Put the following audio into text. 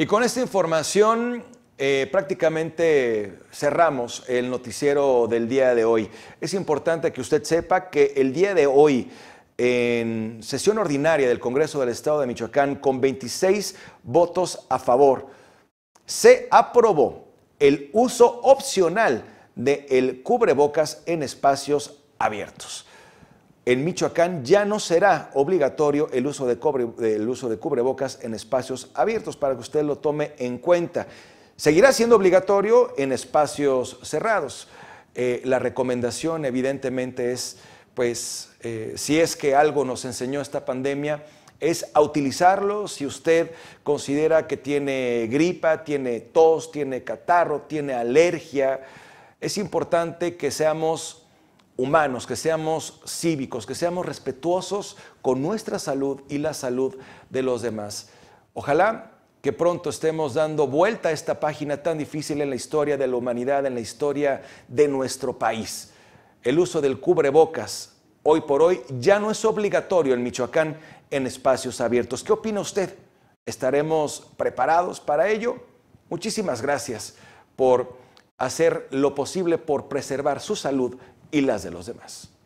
Y con esta información eh, prácticamente cerramos el noticiero del día de hoy. Es importante que usted sepa que el día de hoy, en sesión ordinaria del Congreso del Estado de Michoacán, con 26 votos a favor, se aprobó el uso opcional del cubrebocas en espacios abiertos. En Michoacán ya no será obligatorio el uso de, uso de cubrebocas en espacios abiertos para que usted lo tome en cuenta. Seguirá siendo obligatorio en espacios cerrados. Eh, la recomendación evidentemente es, pues, eh, si es que algo nos enseñó esta pandemia, es a utilizarlo si usted considera que tiene gripa, tiene tos, tiene catarro, tiene alergia. Es importante que seamos humanos, que seamos cívicos, que seamos respetuosos con nuestra salud y la salud de los demás. Ojalá que pronto estemos dando vuelta a esta página tan difícil en la historia de la humanidad, en la historia de nuestro país. El uso del cubrebocas hoy por hoy ya no es obligatorio en Michoacán en espacios abiertos. ¿Qué opina usted? ¿Estaremos preparados para ello? Muchísimas gracias por hacer lo posible por preservar su salud y las de los demás.